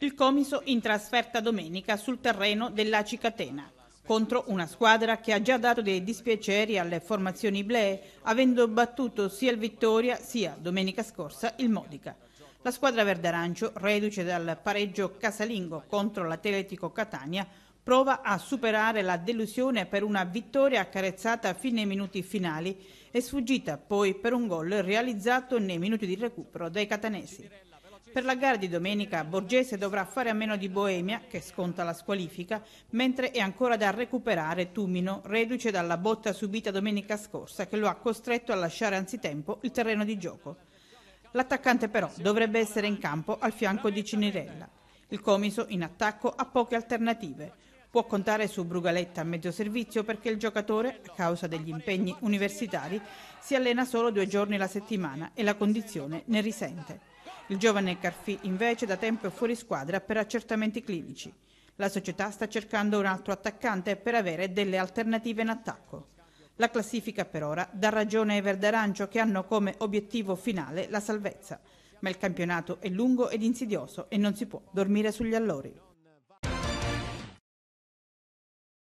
Il Comiso in trasferta domenica sul terreno della Cicatena contro una squadra che ha già dato dei dispiaceri alle formazioni blee, avendo battuto sia il Vittoria sia domenica scorsa il Modica. La squadra verde-arancio, reduce dal pareggio casalingo contro l'Atletico Catania, prova a superare la delusione per una vittoria accarezzata fino ai minuti finali e sfuggita poi per un gol realizzato nei minuti di recupero dai catanesi. Per la gara di domenica Borgese dovrà fare a meno di Boemia, che sconta la squalifica, mentre è ancora da recuperare Tumino, reduce dalla botta subita domenica scorsa che lo ha costretto a lasciare anzitempo il terreno di gioco. L'attaccante però dovrebbe essere in campo al fianco di Cinirella. Il Comiso in attacco ha poche alternative. Può contare su Brugaletta a mezzo servizio perché il giocatore, a causa degli impegni universitari, si allena solo due giorni la settimana e la condizione ne risente. Il giovane Carfi invece da tempo è fuori squadra per accertamenti clinici. La società sta cercando un altro attaccante per avere delle alternative in attacco. La classifica per ora dà ragione ai Verderancio che hanno come obiettivo finale la salvezza. Ma il campionato è lungo ed insidioso e non si può dormire sugli allori.